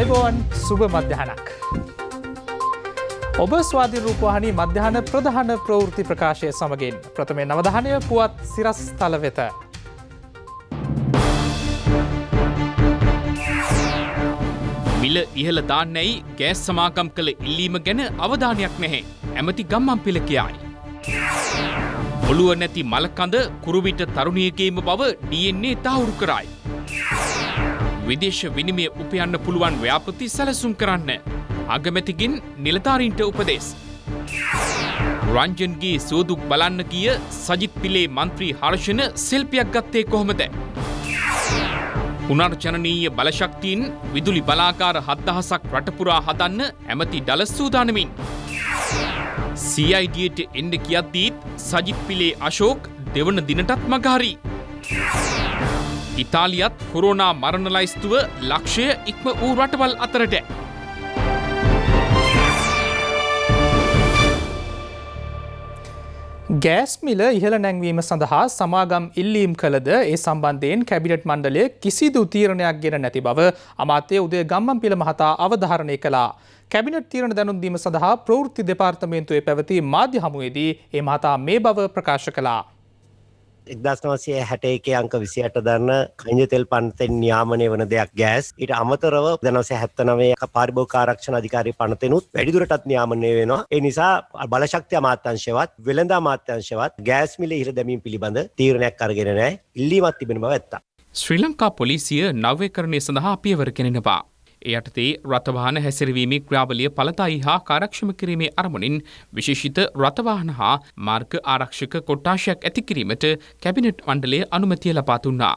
අයිබෝවන් සුභ මධ්‍යහනක්. ඔබ ස්වාධී රූපවාහනි මධ්‍යහන ප්‍රධාන ප්‍රවෘති ප්‍රකාශය සමගින් ප්‍රථමේ නවධානය පුවත් සිරස් තල වෙත. මිල ඉහල දාන්නැයි ගෑස් සමාකම් කළ ඉල්ලීම ගැන අවධානයක් නැහැ ඇමති ගම්මම් පිළ කියයි. ඔළුව නැති මලකඳ කුරුවිට තරුණියගේම බව ඩියෙන්නේ තවුරු කරයි. විදේශ විනිමය උපයන්න පුළුවන් ව්‍යාපති සැලසුම් කරන්න. අගමැතිගින් නිලධාරීන්ට උපදෙස්. රංජන්ගේ සෝදුක් බලන්න ගිය සජිත් පිලේ මන්ත්‍රී හර්ෂණ සෙල්පියක් ගත්තේ කොහොමද. පුනර්ජනනීය බලශක්තිීන් විදුලි බලාකාර හත්දහසක් රටපුරා හදන්න ඇමති ඩල සූදානමින්. CIDට එන්න කියද්දීත් සජිත් පිලේ අශෝක් දෙවන දිනටත් මගහරී. ඉතාලියත් කොරෝනා මරණ ලයිස්තුව ලක්ෂය ඉක්ම වූ රටවල් අතරට. ගෑස් මිල ඉහළ නැංවීම සඳහා සමාගම් ඉල්ලීම් කළද ඒ සම්බන්ධයෙන් කැබිනට් මණ්ඩලය කිසිදු තීරණයක් ගෙන නැති බව අමාත්‍යය උදය ගම්මන් පිළ මහතා අවධාරණය කළා. කැබිනට් තීරණ දැනුන්දීම සඳහා ප්‍රෘත්ති දෙපාර්තමේන්තුවේ පැවති මාධ්‍ය හමුවේදී ඒ මහතා මේ බව ප්‍රකාශ කලා. 1961 අංක 28 දරන ඛනිජ තෙල් පනතෙන් නියාමනය වන දෙයක් ගෑස්. ඊට අමතරව 1979 පාරිභෝගික ආරක්ෂණ අධිකාරී පනතෙනුත් වැඩිදුරටත් නියාමනය වෙනවා. ඒ නිසා බලශක්ති අමාත්‍යාංශයවත් වෙළඳ අමාත්‍යාංශයවත් ගෑස් මිල ඉහළ දැමීම පිළිබඳ තීරණයක් අරගෙන නැහැ. ඉල්ලීමක් තිබෙන බව ඇත්තා. ශ්‍රී ලංකා පොලිසිය නව්‍යකරණය සඳහා පියවර කෙනෙනවා. එයටතේ රථවාහන හැසිරවීමේ ක්‍රාවලිය පළතයි හා කාරක්ෂම කිරීමේ අරමුණින් විශේෂිත රථවාහන හා මාර්ග ආරක්ෂක කොට්ටාශයක් ඇතිකිරීමට කැබිනට් මණ්ඩලය අනුමතිය ලබාතුන්නා.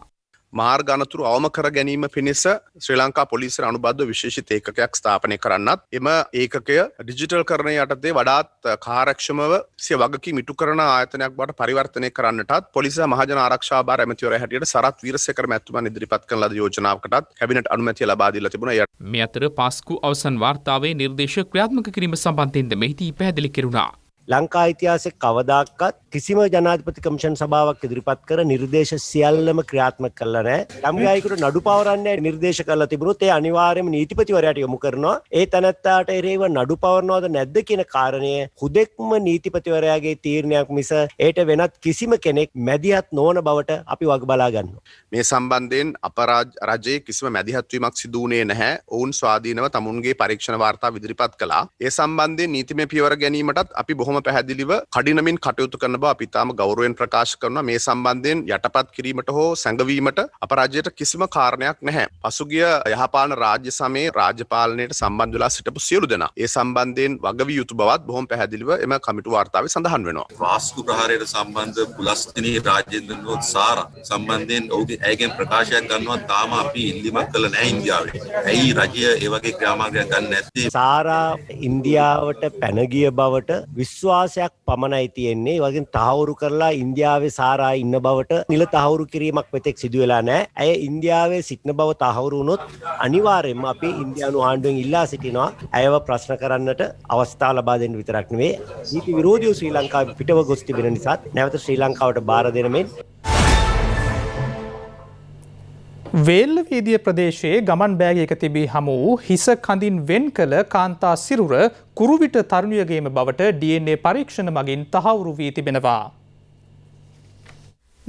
මාර් ගනතුරු අවම කර ගැනීම පිණිස ශ්‍රී ලංකා පොලිසිර අනුබද්ධ විශේෂිත ඒකකයක් ස්ථාපනය කරන්නත් එම ඒකකය ඩිජිටල් කරණය යටතේ වඩාත් කාරක්ෂමව සිය වගකි මිටු කරන ආයතනයක් බට පරිවර්තනය කරන්නටත් පොලිස මහජන ආරක්ෂා භාර ඇමතිවර හැටියට සරත් වීරසේකර මැතිතුමන් ඉදිරිපත් කරන ලද යෝජනාවකටත් කැබිනට් අනුමැතිය ලබා දීලා තිබුණා. මේ අතර පාස්කු අවසන් වාර්තාවේ නිර්දේශ ක්‍රියාත්මක කිරීම සම්බන්ධයෙන්ද මෙහිදී පැහැදිලි කෙරුණා. ලංකා ඉතිහාසයේ කවදාකවත් කිසිම ජනාධපති කමිෂන් සභාවක් ඉදිරිපත් කර නිර්දේශ සියල්ලම ක්‍රියාත්මක කළ නෑ යම්ගයකට නඩු පවරන්නේ නිර්දේශ කල තිබුණුත් ඒ අනිවාර්යම නීතිපතිවරයට යොමු කරනවා ඒ තැනැත්තාට එරේව නඩු පවරනවාද නැද්ද කියන කාරණය හුදෙක්ම නීතිපතිවරයාගේ තීරණයක් මිස ඒට වෙනත් කිසිම කෙනෙක් මැදිහත් නොවන බවට අපි වග බලාගන්න. මේ සම්බන්ධයෙන් අපරාජ රජයේ කිසිම මැදිහත්වීමක් සිදුවනේ නැහැ ඔවුන් ස්වාධීනව තමුන්ගේ පරීක්ෂණ වාර්තා විදිරිපත් කලා ඒ සම්බන්ධය නීතිමය පියවර ගැනීමටත් අපි බොහොම පැහැදිලිව කඩිනමින් කටයුතු කරන බව අපිතාම ගෞරුවෙන් ප්‍රකාශ කරන මේ සම්බන්ධයෙන් යටපත් කිරීමට හෝ සැඟවීමට අපරාජයට කිසිම කාරණයක් නැහැ. පසුගිය යහපාන රාජ්‍ය සමයේ රාජපාලනයට සම්බන්ධ වෙලා සිටපු සියලු දෙනා ඒ සම්බන්ධයෙන් වගවිය යුතු බවත් බොහොම පැහැදිලිව එම කමිටු වාර්තාවේ සඳහන් වෙනවා. වාස්තු ප්‍රහාරයට සම්බන්ධ පුලස්තිනී රාජේන්ද්‍රනෝත් සාර සම්බන්ධයෙන් ඔහුගේ ඇයගෙන් ප්‍රකාශයක් ගන්නවා තාම අපි ඉල්ලීමක් කළ නැහැ ඉන්දියාවේ. ඇයි රජය ඒ වගේ ක්‍රියාමාර්ගයක් ගන්න නැත්තේ? සාරා ඉන්දියාවට පැන ගිය බවට විශ්වාසයක් පමණයි තියෙන්නේ. ඒ වගේ තහවුරු කරලා ඉන්දියාවේ සාරා ඉන්න බවට නිල තහවුරු කිරීමක් මෙතෙක් සිදුවෙලා නෑ. ඇය ඉන්දියාවේ සිටින බව තහවුරු වුණොත් අනිවාර්යෙන්ම අපි ඉන්දියානු ආණ්ඩුවෙන් ඉල්ලා සිටිනවා. ඇයව ප්‍රශ්න කරන්නට අවස්ථා ලබා දෙන්න විතරක් නෙවෙයි. නීති විරෝධීව ශ්‍රී ලංකාවේ පිටව ගොස් තිබෙන නිසා නැවත ශ්‍රී ලංකාවට බාර දෙන මෙන් වේල්ලවේදිය ප්‍රදේශයේ ගමන් බෑගයක තිබී හමු වූ හිස කඳින් වෙන් කළ කාන්තා සිරුර කුරුවිට තරුණියගේම බවට DNA පරීක්ෂණ මගින් තහවුරු වී තිබෙනවා.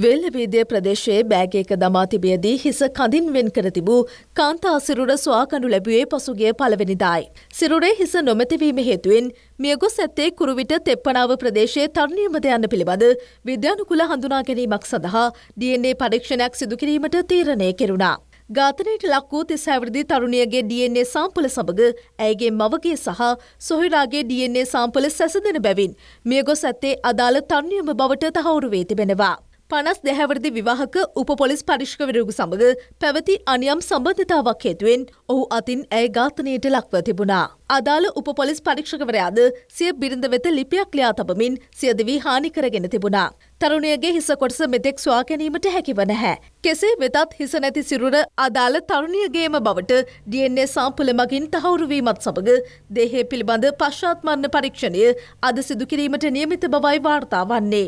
වෙල්ලවීදය ප්‍රදේශයේ බෑගේක දමා තිබියදී හිස කඳින් වෙන් කර තිබූ කාන්තා සිරුර ස්වාකණු ලැබුවේ පසුගේ පළවෙනිදායි. සිරුරේ හිස නොමැතිවීම හේතුවෙන් මියගොස් ඇත්තේ කුරුවිට තෙප්පනාව ප්‍රදේශයේ තරුණියමද යන්න පිළිබඳ විද්‍යානුකුල හඳුනා ගැනීමක් සඳහා DNA පරීක්ෂණයක් සිදු කිරීමට තීරණය කෙරුණා. ඝාතනයට ලක් වූ තිස් හැවිරිදි තරුණියගේ DNA සාම්පල සමග ඇයගේ මවගේ සහ සොහිරාගේ DNA සාම්පල සැසඳෙන බැවින් මියගොස් ඇත්තේ අදාළ තරුණියම බවට තහවුරු වී තිබෙනවා. පනස් දැහැවරදි විවාහක උපොලිස් පරිෂ්කවරයකු සමඟ පැවති අනියම් සම්බන්ධතාවක් හේතුවෙන් ඔහු අතින් ඇය ඝාතනයට ලක්ව තිබුණා. අදාළ උපොලිස් පරීක්ෂකවරයාද සිය බිරිඳ වෙත ලිපියක් ලියා තබමින් සියදවී හානි කරගෙන තිබුණා. තරුණයගේ හිස කොටස මෙතෙක් ස්වා ගැනීමට හැකිව නැහැ. කෙසේ වෙතත් හිස නැති සිරුර අදාළ තරුණියගේම බවට DNA සාම්පල මගින් තහවුරු වීමත් සමග දේහය පිළිබඳ පශ්චාත් මරණ පරීක්ෂණය අද සිදු කිරීමට නියමිත බවයි වාර්තා වන්නේ.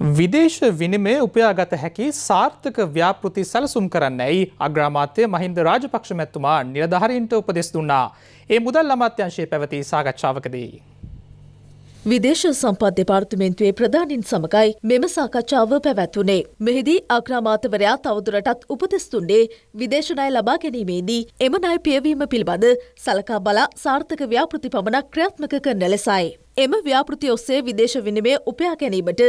විදේශ විනිමය උපයාගත හැකි සාර්ථක ව්‍යාපෘති සැලසුම් කරන්න ඇයි අග්‍රාමාත්‍යය මහින්ද රාජපක්ෂ මැත්තුමා නිලධහරින්ට උපදෙස් දුන්නා. ඒ මුදල් අමාත්‍යංශයේ පැවති සාකච්ඡාවකදී. විදේශ සම්පත් දෙපාර්තමේන්තුවේ ප්‍රධානින් සමගයි මෙම සාකච්ඡාව පැවැත්වුණේ. මෙහිදී අග්‍රාමාතවරයා තවදුරටත් උපදෙස් දුන්නේ විදේශ ණය ලබා ගැනීමේදී එම ණය පියවීම පිළිබඳ සලකා බලා සාර්ථක ව්‍යාපෘති පමණක් ක්‍රියාත්මක කරන ලෙසයි. එම ව්‍යාපෘති ඔස්සේ විදේශ විනිමය උපයා ගැනීමට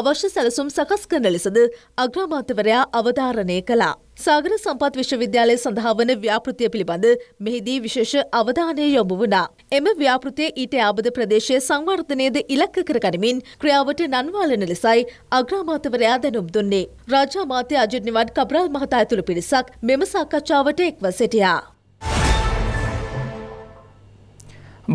අවශ්‍ය සැලසුම් සකස් කරන ලෙසද අග්‍රාමාත්‍යවරයා අවධාරණය කළා. සාගර සම්පත් විශ්වවිද්‍යාලය සඳහා වන ව්‍යාපෘතිය පිළිබඳ මෙහිදී විශේෂ අවධානය යොමු වුණා. එම ව්‍යාපෘතිය ඊට ආබද ප්‍රදේශයේ සංවර්ධනයද ඉලක්ක කරගනිමින් ක්‍රියාවට නන්වාලන ලෙසයි අග්‍රාමාත්‍යවරයා දැනුම් දුන්නේ. රාජ්‍ය අමාත්‍ය අජිත් නිවන් කබ්‍රල් මහතා ඇතුළු පිරිසක් මෙම සාකච්ඡාවට එක්ව සිටියා.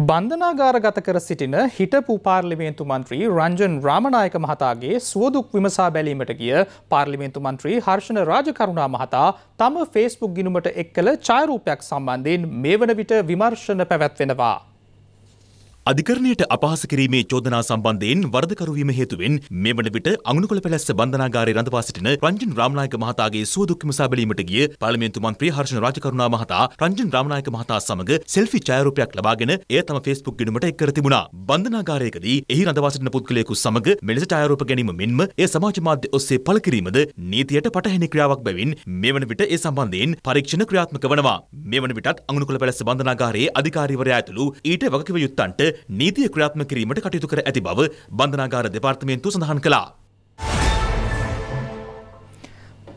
බන්ධනාගාරගත කර සිටින හිටපු පාර්ලිමේන්තු මන්ත්‍රී රංජන් රාමනායක මහතාගේ සුවදුක් විමසා බැලීමට ගිය පාර්ලිමේන්තු මන්ත්‍රී හර්ෂණ රාජකරුණා මහතා තම ෆේස්බුක් ගිනුමට එක් කළ ඡායරූපයක් සම්බන්ධයෙන් මේ වන විට විමර්ශන පැවැත්වෙනවා. අධිකරණයට අපහාස කිරීමේ චෝදනා සම්බන්ධයෙන් වරදකරු වීම හේතුවෙන් මේ වන විට අඟුණකොළ පැලැස්ස බන්ධනාගාරයේ රඳවා සිටින රංජන් රාමනායක මහතාගේ සුව දුක් විමසා බැලීමට ගිය පාර්ලිමේන්තු මන්ත්‍රී හර්ෂණ රාජකරුණා මහතා රංජන් රාමනායක මහතා සමග සෙල්ෆි ඡායාරූපයක් ලබාගෙන එය තම Facebook ගිණුමට එක් කර තිබුණා. බන්ධනාගාරයකදී එහි රඳවා සිටින පුද්ගලයෙකු සමග මෙලෙස ඡායාරූප ගැනීම මෙන්ම එය සමාජ මාධ්‍ය ඔස්සේ පළ කිරීමද නීතියට පටහැනි ක්‍රියාවක් බැවින් මේ වන විට ඒ සම්බන්ධයෙන් පරීක්ෂණ ක්‍රියාත්මක වනවා. මේ වන විටත් අඟුණකොළ පැලැස්ස බන්ධනාගාරයේ අධිකාරීවරයා ඇතුළු ඊට වගකිව යුත්තන්ට නීතිය ක්‍රියාත්මක කිරීමට කටයුතු කර ඇති බව බන්ධනාගාර දෙපාර්තමේන්තුව සඳහන් කළා.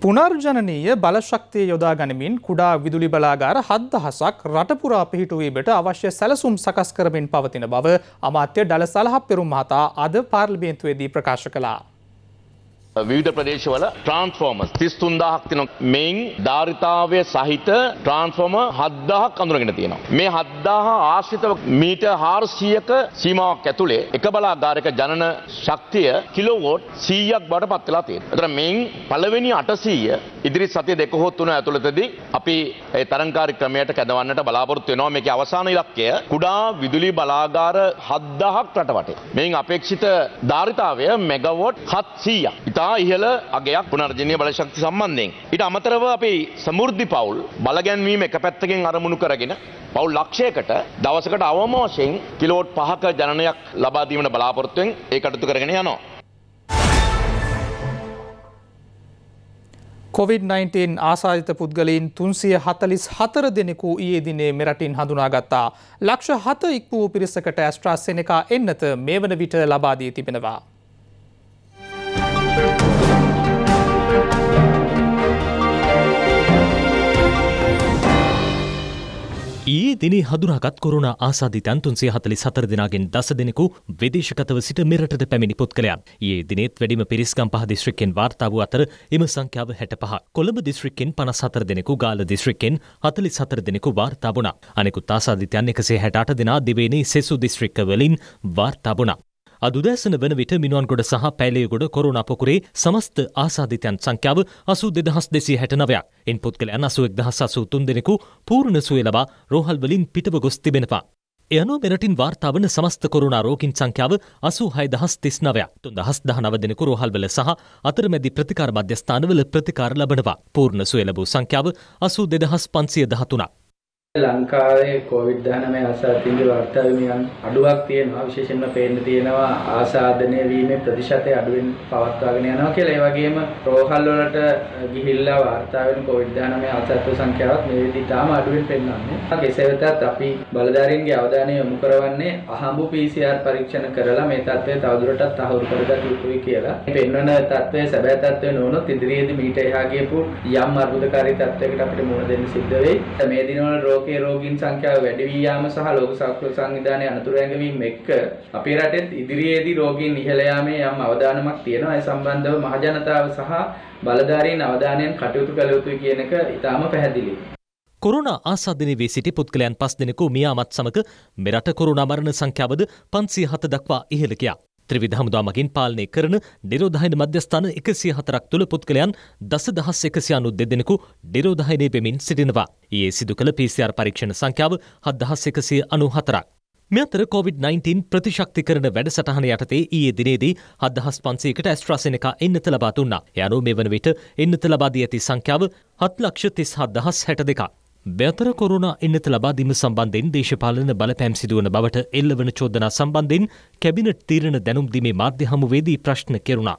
පුනර්ජනනීය බලශක්තිය යොදා ගනිමින් කුඩා විදුලි බලාගාර හත්දහසක් රටපුරා පිහිටුවීමට අවශ්‍ය සැලසුම් සකස් කරමින් පවතින බව අමාත්‍ය ඩල සලහ පෙරුම් මහතා අද පාර්ලිමේන්තුවේදී ප්‍රකාශ කළා. විවිධ ප්‍රදේශවල ට්‍රන්ස්ෆෝර්මස් තිස්තුන්දාහක් තින මෙයින් ධාරිතාවය සහිත ට්‍රන්ස්ෆෝර්ම හද්දාහක් අඳුරගෙන තියෙනවා. මේ හද්දාහ ආශ්‍රිතව මීට හාර්සියක සීමාවක් ඇතුළේ එක බලාගාරක ජනන ශක්තිය කිලෝවෝට් සීයක් බට පත්වෙලා තියෙන. එතන මෙයින් පළවෙනි අටසීය ඉදිරි සතිය දෙක හෝ තුන ඇතුළතදී අපි ඒ තරංකාරී ක්‍රමයට කැඳවන්නට බලාපොරොත්තු වෙනවා. මේකේ අවසාන ඉලක්කය කුඩා විදුලි බලාගාර 7000ක් රටවටේ. මෙයින් අපේක්ෂිත ධාරිතාවය මෙගාවොට් 700ක්. ඉතා ඉහළ අගයක් පුනර්ජනය බලශක්ති සම්බන්ධයෙන්. ඉට අමතරව අපි සමුෘද්ධි පවුල් බලගැන්වීම එක පැත්තකින් අරමුණු කරගෙන පවුල් ලක්ෂයකට දවසකට අවම වශයෙන් කිලෝට් පහක ජනනයක් ලබාදීමට බලාපොරත්තුවෙන් ඒ අටතු කරගෙන යනවා. COVID-19 ආසාධිත පුද්ගලයින් තුන්සිය හතලිස් හතර දෙනෙකු ඒ දිනේ මෙරටින් හඳුනාගත්තා. ලක්ෂ හත ඉක්වූ පිරිසකට ඇස්ට්‍රාස් සෙනකා එන්නත මේ වන විට ලබාදී තිබෙනවා. මේ දිනේ හඳුනාගත් කොරුණා ආසාධිතයන් තුන්සිය හතලි සතර දෙනාගෙන් දස දෙනෙකු විදේශගතව සිට මෙරටට පැමිණි පුද්ගලයන්. ඒ දිනෙත් වැඩිම පිරිස්ගම් පහ දිස්ත්‍රික්කෙන් වාර්තා වූ අතර එම සංඛ්‍යාව හැට පහ. කොළඹ දිස්ත්‍රික්කෙන් පනස් හතර දෙනෙකු ගාල දිස්ත්‍රික්කෙන් හතලි සතර දෙනෙකු වාර්තා වුණා. අනෙකුත් ආසාධිතයන් එකසේ හැට අට දෙනා දෙවේනේ සෙසු දිස්ත්‍රික්ක වලින් වාර්තා වුණා. අදුදැසන වන විට මිනුවන්ගොඩ සහ පැලේගොඩ කොරුණ පොකුරේ සමස්ත ආසාධිතයන් සංඛ්‍යාව අසු දෙදහස් දෙසී හැටනවයක් එන් පුද්ගලයන් අසුවෙක් දහස් අසූ තුන් දෙනෙකු පූර්ණ සුවලබා රෝහල්වලින් පිටව ගොස් තිබෙනවා. එයනු මෙරටින් වාර්තාාවන සමස්ත කොරුණ රෝකින් සංඛ්‍යාව අසු හය දහස් තිස්නවයක් තුන් දහස් දහනව දෙනෙකු රෝහල්වල සහ අතරමැදි ප්‍රතිකාර මධ්‍යස්ථානවල ප්‍රතිකාර ලබනවා පූර්ණ සුවලබූ සංඛ්‍යාව අසු දෙදහස් පන්සිය දහතුනක්. ලංකාවේ කොවිඩ් 19 ආසාදින්ගේ වර්තව්‍යයන් අඩුවක් තියෙනවා විශේෂයෙන්ම පේන්න තියෙනවා ආසාදනය වීමේ ප්‍රතිශතය අඩුවෙන් පවත්වාගෙන යනවා කියලා. ඒ වගේම රෝහල් වලට ගිහිල්ලා වාර්තා වෙන කොවිඩ් 19 ආසාදිත සංඛ්‍යාවත් මේ විදිහට තාම අඩුවෙන් පෙන්වන්නේ. කෙසේ වෙතත් අපි බලධාරීන්ගේ අවධානය යොමු කරවන්නේ අහඹු PCR පරීක්ෂණ කරලා මේ තත්ත්වය තවදුරටත් තහවුරු කරගත යුතුයි කියලා. පෙන්වන තත්ත්වය සැබෑ තත්ත්වය නොවනොත් ඉදිරියේදී මීට එහා ගියපු යම් අර්බුදකාරී තත්ත්වයකට අපිට මුහුණ දෙන්න සිද්ධ වෙයි. මේ දිනවල රෝග ලෝකයේ රෝගීන් සංඛ්‍යාව වැඩි වී යාම සහ ලෝක සෞඛ්‍ය සංවිධානයේ අනතුරු ඇඟවීම එක්ක අපේ රටෙත් ඉදිරියේදී රෝගීන් ඉහළ යාමේ යම් අවදානමක් තියෙනවා. ඒ සම්බන්ධව මහජනතාව සහ බලධාරීන් අවධානයෙන් කටයුතු කළ යුතුයි කියන එක ඉතාම පැහැදිලියි. කොරුණ ආසාධනවේ සිටි පුද්ගලයන් පස් දෙනෙකු මියාමත් සමඟ මෙරට කොරුණ මරණ සංඛ්‍යාවද පන්සිය හත දක්වා ඉහළකයා. ත්‍රවිධ හමුදා මගින් පාලනය කරන නිරෝධායන මධ්‍යස්ථාන එකසිය හතරක් තුළ පුද්ගලයන් දස දහස් එකසි අනුත් දෙදෙනෙකු නිරෝධායනය වෙමින් සිටිනවා. ඒ සිදු කළ PCR පරීක්ෂණ සංඛ්‍යාව හත් දහස් එකසිය අනු හතරක්. මෙතර COොVID-19 ප්‍රතිශක්ති කරන වැඩසටහන යටතේ ඊයේ දිනේදී හදහස් පන්සේකට ඇස්ට්‍රසෙනක එන්නත ලබා තුන්නා යනු මෙ වන විට එන්නත ලබාදී ඇති සංඛ්‍යාව හත් ලක්ෂ තිස් හත්දහස් හැට දෙකක්. බැතර කොරුණ එන්නත ලබාදීම සම්බන්ධෙන් දේශපාලන බලපෑම් සිදුවන බවට එල්ලවන චෝදනා සම්බන්ධෙන් කැබිනට් තීරණ දැනුම්දීමේ මාධ්‍ය හමුවේදී ප්‍රශ්න කෙරුණා.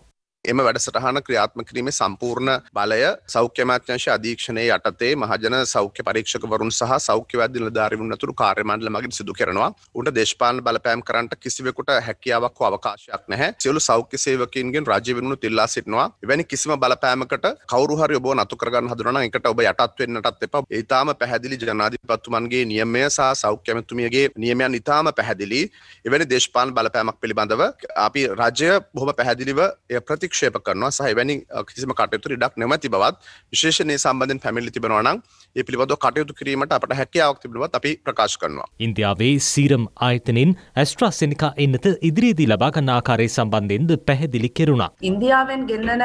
එම වැඩසටහන ක්‍රියාත්ම කිරීමේ සම්පූර්ණ බලය සෞඛ්‍යමාත්‍යංශ අධීක්ෂණය යටතේ මහජන සෞඛ්‍ය පරීක්ෂකවරුන් සහ සෞඛ්‍යවැද්‍ය නිලධාරීන් අතුරු කාර්යමණ්ඩල මගින් සිදු කරනවා. උන්ට දේශපාලන බලපෑම් කරන්නට කිසිවෙකුට හැකියාවක් හෝ අවකාශයක් නැහැ. සියලු සෞඛ්‍ය සේවකයන්ගෙන් රාජ්‍ය වෙනුණු ඉල්ලා සිටිනවා. එවැනි කිසිම බලපෑමකට කවුරු හරි ඔබව නතු කරගන්න හදනවා නම් ඒකට ඔබ යටත් වෙන්නටත් එපා. ඒ ඊටාම පැහැදිලි ජනාධිපතිතුමන්ගේ නියමය සහ සෞඛ්‍ය ඇමතුමියගේ නියමයන් ඉතාම පැහැදිලි. එවැනි දේශපාලන බලපෑමක් පිළිබඳව අපි රජය බොහොම පැහැදිලිව ප්‍රතික්ෂ ප්‍රතික්ෂේප කරනවා සහවැනි කිසිම කටයුතු ඉඩක් නැමති බවත් විශේෂණය සම්බන්ධෙන් පැමිල්ලි තිබෙනවනම් ඒ පිළිබඳව කටයුතු කිරීමට අපට හැකියාවක් තිබෙනවත් අපි ප්‍රකාශ කරනවා. ඉන්දියාවේ සීරම් ආයතනෙන් ඇස්ට්‍රාසෙනිකා එන්නත ඉදිරියේදී ලබා ගන්න ආකාරය සම්බන්ධයෙන්ද පැහැදිලි කෙරුණා. ඉන්දියාවෙන් ගෙන්නන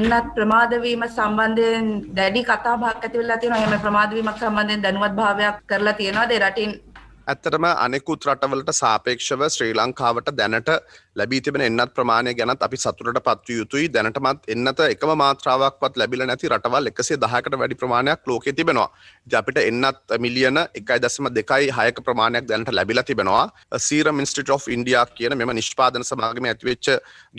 එන්නත් ප්‍රමාදවීම සම්බන්ධයෙන් දැඩි කතාබහක් ඇති වෙලා තියෙනවා. එහෙම ප්‍රමාදවීමක් සම්බන්ධයෙන් දැනුවත් භාවයක් කරලා තියෙනවාද? රටින් ඇත්තරම අනෙකුත් රටවලට සාපේක්ෂව ශ්‍රී ලංකාවට දැනට ලැබී තිබෙන එන්නත් ප්‍රමාණය ගැනත් අපි සතුරට පත්ව යුතුයි දැනටමත් එන්නත එකම මාත්‍රාවක්වත් ලැබිල නැති රටවල් එකසේ දහකට වැඩි ප්‍රමාණයක් ලෝකෙ තිබෙනවා ජපිට එන්නත් මිලියන එකයි දසම දෙකයි හයක ප්‍රමාණයක් දැනට ලැබිලා තිබෙනවා සීර මිනිස්ට්‍රට of ඉන්ඩියා කියන මෙම නිෂ්පාදන සමාගම ඇතිවෙච්ච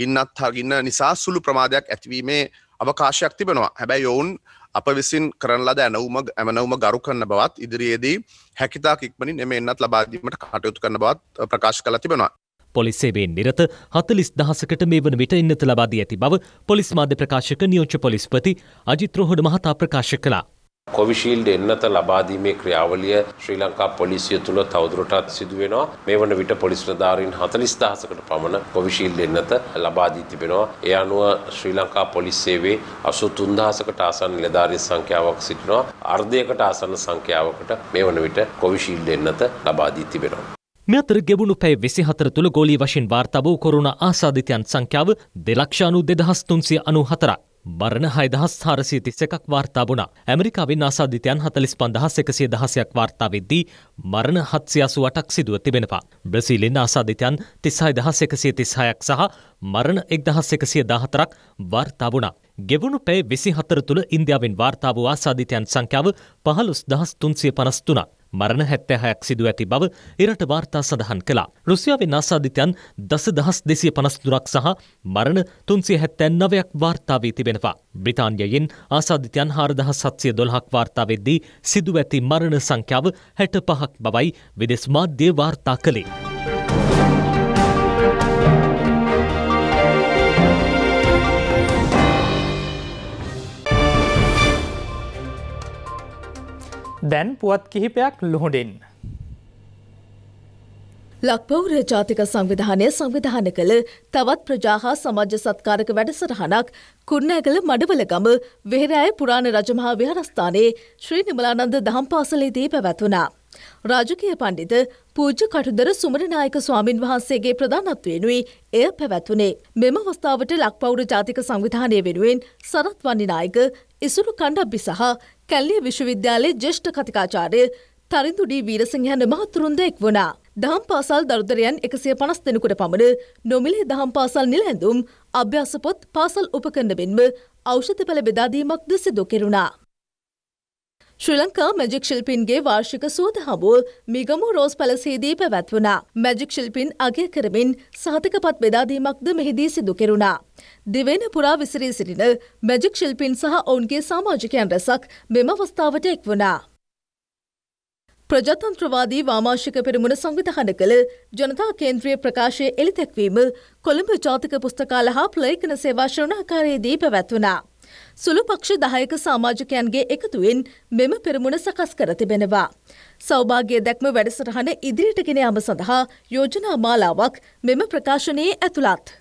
ගින්නත් හගින්න නිසා සුළු ප්‍රමාදයක් ඇතිවීමේ අවකාශයක් තිබෙනවා හැබැයි ඔවුන් අප විසින් කරන ලද ඇනවුම ඇමනවුම ගරු කරන බවත් ඉදිරියේදී හැකිතා කික්මනින් එම එන්නත් ලබාදීමට කටයුතු කරන බවත් ප්‍රකාශ කළ තිබෙනවා. පොලිසේවෙන් නිරත හතලිස් දහසකට මේ වන විට එන්නත ලබාදී ඇති බව පොලිස් මාධ්‍ය ප්‍රකාශක නියෝච්ච පොලිස්පති අජිත්‍රෝහොඩ මහතා ප්‍රකාශ කළා. කොවිශීල්ඩ් එන්නත ලබාදීමේ ක්‍රියාවලිය ශ්‍රී ලංකා පොලිසිය තුළ තවදුරටත් සිදුවෙනවා. මේ වන විට පොලිස් නිලධාරීන් 40000කට පමණ කොවිශීල්ඩ් එන්නත ලබා දී තිබෙනවා. ඒ අනුව ශ්‍රී ලංකා පොලිස් සේවයේ 83000කට ආසන්න නිලධාරී සංඛ්‍යාවක් සිටිනවා. අර්ධයකට ආසන්න සංඛ්‍යාවකට මේ වන විට කොවිශීල්ඩ් එන්නත ලබා දී තිබෙනවා. මෙතර ගෙබුණු පැයි වෙසි හතර තුළ ගොලි වශයෙන් වාර්තාබෝ කොරුණ ආසාධිතයන් සංඛ්‍යාව දෙලක්ෂානු දෙදහස්තුන්සිය අනු හතරක්. මරණ හයදහස් හාරසිය තිස්සකක් වාර්තාාවුණ ඇමරිකාවෙන් අසාධිතයන් හතලිස් පන්දහස එකසිය දහසයක් වාර්තාාවවෙද්දී මරණ හත්සියාසු වටක් සිදුව තිබෙනවා. බ්‍රසීලෙන් ආසාධිතයන් තිස්සායි දහස එකසිය තිස්හයක් සහ මරණ එක් දහස් එකසිය දාහතරක් වාර්තාාවුණා. ගෙවුණු පැේ විසි හතර තුළ ඉන්දියාවෙන් වාර්තාාව ආසාධිතයන් සංඛ්‍යාව පහලුස් දහස් තුන්සිය පනස්තුනා. මරණ හැත්තෑහයක් සිදුව ඇති බව එරට වාර්තා සඳහන් කලා. රුසියාවෙන් ආසාධිතයන් දස දහස් දෙසිය පනස්තුරක් සහ මරණ තුන්සිය හැත්තැන් නවයක් වාර්තාාවී තිබෙනවා. බ්‍රතාන්යයෙන් ආසාධිතයන් හාරදහ සත්සය දොල්හක් වාර්තාවෙද්දී සිදුව ඇති මරණ සංඛ්‍යාව හැට පහක් බවයි විදෙස් මාධ්‍ය වාර්තා කළේ. දැන් පුවත් කිහිපයක් ලොහොඩෙන්. ලක්පවුර ජාතික සංවිධානය සංවිධාන කළ තවත් ප්‍රජාහා සමාජ සත්කාරක වැඩසටහනක් කුන්නෑගල මඩවලගම වෙහෙරෑය පුරාණ රජමහා විහරස්ථානයේ ශ්‍රී නිමලානන්ද දහම් පාසලේදී පැවැත්වනා. රාජකය පණ්ඩිත පූජ කටුදර සුමරනායක ස්වාමින් වහන්සේගේ ප්‍රධානත්වෙනුයි එය පැවැත්වනේ. මෙම අවස්ථාවට ලක්පවුරු ජාතික සංවිධානය වෙනුවෙන් සරත් වනිනායක ඉසුරු කණ්ඩබ්බි සහ කැල්ලිය විශ්වවිද්‍යාලයේ ජේෂ්ඨ කතිකාචාර්ය තරිඳු ඩී වීරසිංහයන් මහතුරුන්ද එක් වුණා. දහම් පාසල් දරුදරයන් එකසිය පනස් දෙනෙකුට පමණ නොමිලේ දහම් පාසල් නිලැඳුම් අභ්‍යාසපොත් පාසල් උපකරණ මෙන්ම ඖෂධ පළ බෙදාදීමක්ද සිදු කෙරුණා. ශ්‍රී ලංකා මැජික් ශිල්පින්ගේ වාර්ෂික සූද හමුව මිගමු රෝස් පැලසේදී පැවැත්වුණා. මැජික් ශිල්පින් අගය කරමින් සාධකපත් බෙදාදීමක්ද මෙහිදී සිදු කෙරුණා. දිවෙන පුරා විසිරී සිටින මැජික් ශිල්පින් සහ ඔවුන්ගේ සාමාජිකයන් රැසක් මෙම අවස්ථාවට එක් වුණා. ප්‍රජාතන්ත්‍රවාදී වාමාශික පෙරමුණ සංවිධාන කළ ජනතා කේන්ද්‍රීය ප්‍රකාශය එළිතැක්වීම කොළඹ ජාතික පුස්තකාල හා ප්ලේඛන සේවා ශ්‍රවණාකාරයේදී පැවැත්වුණා. සුළු පක්ෂ දහයක සාමාජිකයන්ගේ එකතුවෙන් මෙම පෙරමුණ සකස් කර තිබෙනවා. සෞභාග්‍ය දැක්ම වැඩසටහන ඉදිරියට ගෙන යාම සඳහා යෝජනා මාලාවක් මෙම ප්‍රකාශනයේ ඇතුළත්.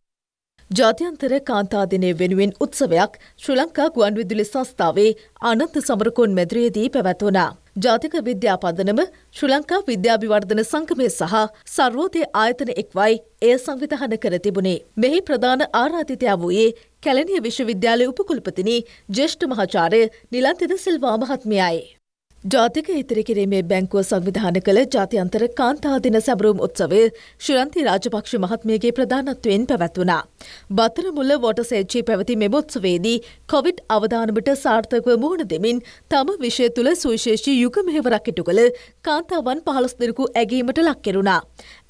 ජාත්‍යන්තර කාන්තාදිනය වෙනුවෙන් උත්සවයක් ශ්‍රී ලංකා ගුවන්විදුලි සංස්ථාවේ අනන්ත සමරකෝන් මැදිරියේදී පැවැත්වුණා. ජාතික විද්‍යා පදනම ශ්‍රී ලංකා විද්‍යාභිවර්ධන සංගමය සහ සර්වෝදය ආයතන එක්වයි එය සංවිධාන කර තිබුණේ. මෙහි ප්‍රධාන ආරාධිතයා වූයේ කැලණිය විශ්වවිද්‍යාලය උපකුලපතිනි ජේෂ්ඨ මහාචාර්ය නිලන්තිද සිල්වා මහත්මියයි. ජාතික ඉතිරි කිරීමේ බැංකුව සංවිධාන කළ ජාතියන්තර කාන්තා දින සැබරුම් උත්සවය ශුරන්ති රාජපක්ෂ මහත්මියගේ ප්‍රධානත්වයෙන් පැවැත්වුණා. බතරමුල්ල වොටසේච්චි පැවති මෙබොත්සවේදී කොවිඩ් අවධානමට සාර්ථකව මුහුණ දෙමින් තම විෂය තුළ සුවිශේෂී යුග මෙහෙවරක් ඉටු කළ කාන්තාවන් පහළොස් දෙනෙකු ඇගීමට ලක් කෙරුණා.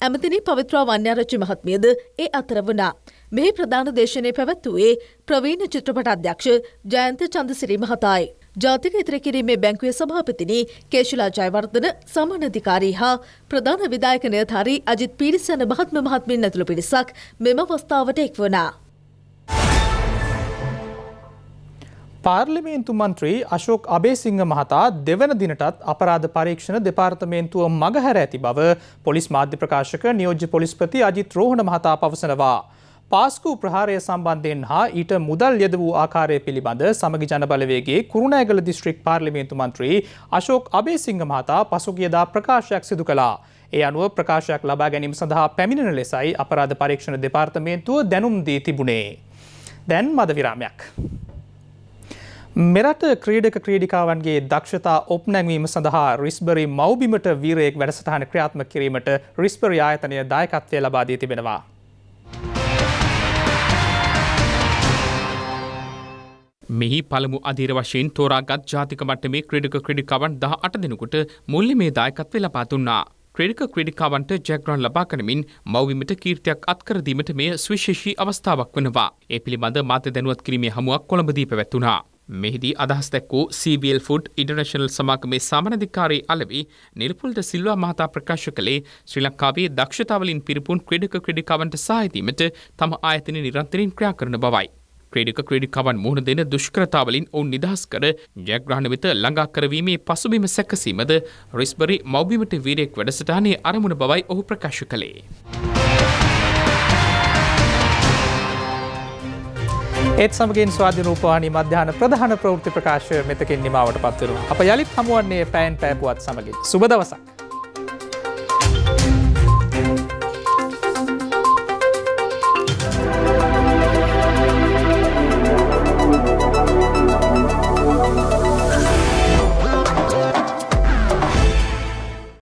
ඇමතිනි පවිත්‍රා වන්‍යාරච්චි මහත්මියද ඒ අතර වුණා. මෙහි ප්‍රධාන දේශනය පැවැත්වූයේ ප්‍රවීණ චිත්‍රපට අධ්‍යක්ෂ ජයන්ත චන්දසිරි මහතායි. ජාතික ඉදිරිකිරීමේ බැංකුවේ සභාපතිනි කේශුලා ජයවර්ධන සමානාධිකාරී හා ප්‍රධාන විධායක නිලධාරී අජිත් පීරිසන මහත්ම මහත්මින් ඇතුළු පිරිසක් මෙම අවස්ථාවට එක්වුණා. පාර්ලිමේන්තු මන්ත්‍රී අශෝක් අබේසිංහ මහතා දෙවන දිනටත් අපරාධ පරීක්ෂණ දෙපාර්තමේන්තුව මගහැර ඇති බව පොලිස් මාධ්‍ය ප්‍රකාශක නියෝජ්‍ය පොලිස්පති අජිත් රෝහණ මහතා පවසනවා. පාස්කු ප්‍රහාරය සම්බන්ධයෙන් හා ඊට මුදල් යෙද වූ ආකාරය පිළිබඳ සමගි ජනබලවේගේ කුරුණෑගල දිස්ත්‍රික් පාර්ලිමේන්තු මන්ත්‍රී අශෝක් අබේසිංහ මහතා පසුගියදා ප්‍රකාශයක් සිදු කළා. ඒ අනුව ප්‍රකාශයක් ලබා ගැනීම සඳහා පැමිණෙන ලෙසයි අපරාධ පරීක්ෂණ දෙපාර්තමේන්තුව දැනුම් දී තිබුණේ. දැන් මද විරාමයක්. මෙරට ක්‍රීඩක ක්‍රීඩිකාවන්ගේ දක්ෂතා ඔප්නැංවීම සඳහා රිස්බරි මවබිමට වීරයෙක් වැඩසටහන ක්‍රියාත්ම කිරීමට රිස්පරි ආයතනය දායකත්වය ලබාදී තිබෙනවා. මෙහි පළමු අධීර වශයෙන් තෝරාගත් ජාතික මට්ටමේ ක්‍රීඩක ක්‍රීඩිකාවන් දහ අට දෙනෙකුට මුල්ලිමේ දායකත්වය ලබා දුන්නා. ක්‍රීඩක ක්‍රීඩිකාවන්ට ජැග්‍රන් ලබා කරමින් මවවිමට කීර්තියක් අත්කරදීමට මෙය සවිශේෂී අවස්ථාවක් වනවා. ඒ පිළිබඳ මාත දැනුවත් කිරීමේ හමුවක් කොළඹදී පැවැත්වුණා. මෙහිදී අදහස් දැක්වූ CBL ෆුඩ් ඉන්ටර්නශනල් සමාගමේ සාමනධිකාරී අලවි නිල්පුල්ට සිල්වා මහතා ප්‍රකාශ කළේ ශ්‍රී ලංකාවේ දක්ෂතාවලින් පිරිපුන් ක්‍රඩක ක්‍රඩිකාවන්ට සාහිතීමට තම ආයතන නිරන්තරින් ක්‍රියා කරන බවයි. ක්‍රඩික ක්‍රඩිකවන් මුහුණ දෙන දුෂ්කරතාවලින් ඔවුන් නිදහස් කර ජයග්‍රහණ වෙත ළඟා කරවීමේ පසුබිම සැකසීමද රිස්බරි මෞබිමට වීරෙක් වැඩසටානේ අරමුණ බවයි ඔහු ප්‍රකාශ කළේ. ඒත් සමගින් ස්වාධනූපවානි මධ්‍යාන ප්‍රධාන ප්‍රෘති ප්‍රකාශය මෙතකින් නිමාවට පත්වරුණ අප යළිත් හමුවන්නේ පැන් පැපුවත් සමගින් සුබදවසක්.